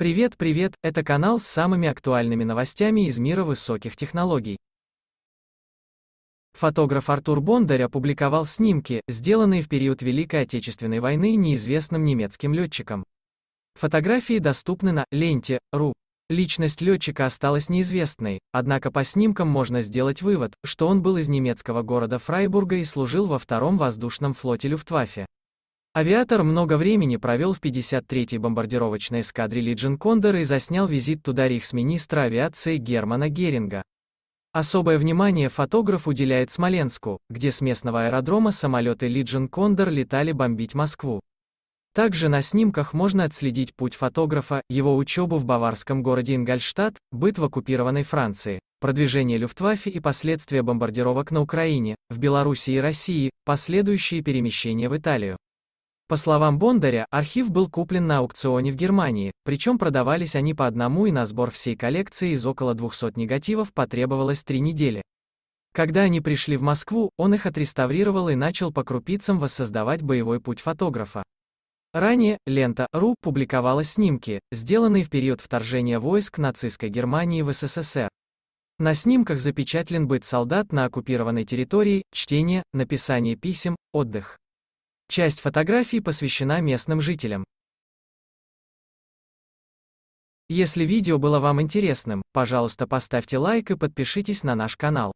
Привет, привет, это канал с самыми актуальными новостями из мира высоких технологий. Фотограф Артур Бондарь опубликовал снимки, сделанные в период Великой Отечественной войны неизвестным немецким летчиком. Фотографии доступны на ленте .ру. Личность летчика осталась неизвестной, однако по снимкам можно сделать вывод, что он был из немецкого города Фрайбурга и служил во втором воздушном флоте Люфтваффе. Авиатор много времени провел в 53-й бомбардировочной эскадрилье Джинкондор и заснял визит туда рейхсминистра авиации Германа Геринга. Особое внимание фотограф уделяет Смоленску, где с местного аэродрома самолеты Лиджин Кондор летали бомбить Москву. Также на снимках можно отследить путь фотографа, его учебу в баварском городе Ингольштадт, быт в оккупированной Франции, продвижение Люфтваффе и последствия бомбардировок на Украине, в Белоруссии и России, последующие перемещения в Италию. По словам Бондаря, архив был куплен на аукционе в Германии, причем продавались они по одному и на сбор всей коллекции из около 200 негативов потребовалось три недели. Когда они пришли в Москву, он их отреставрировал и начал по крупицам воссоздавать боевой путь фотографа. Ранее лента .ру публиковала снимки, сделанные в период вторжения войск нацистской Германии в СССР. На снимках запечатлен быт солдат на оккупированной территории, чтение, написание писем, отдых. Часть фотографий посвящена местным жителям. Если видео было вам интересным, пожалуйста поставьте лайк и подпишитесь на наш канал.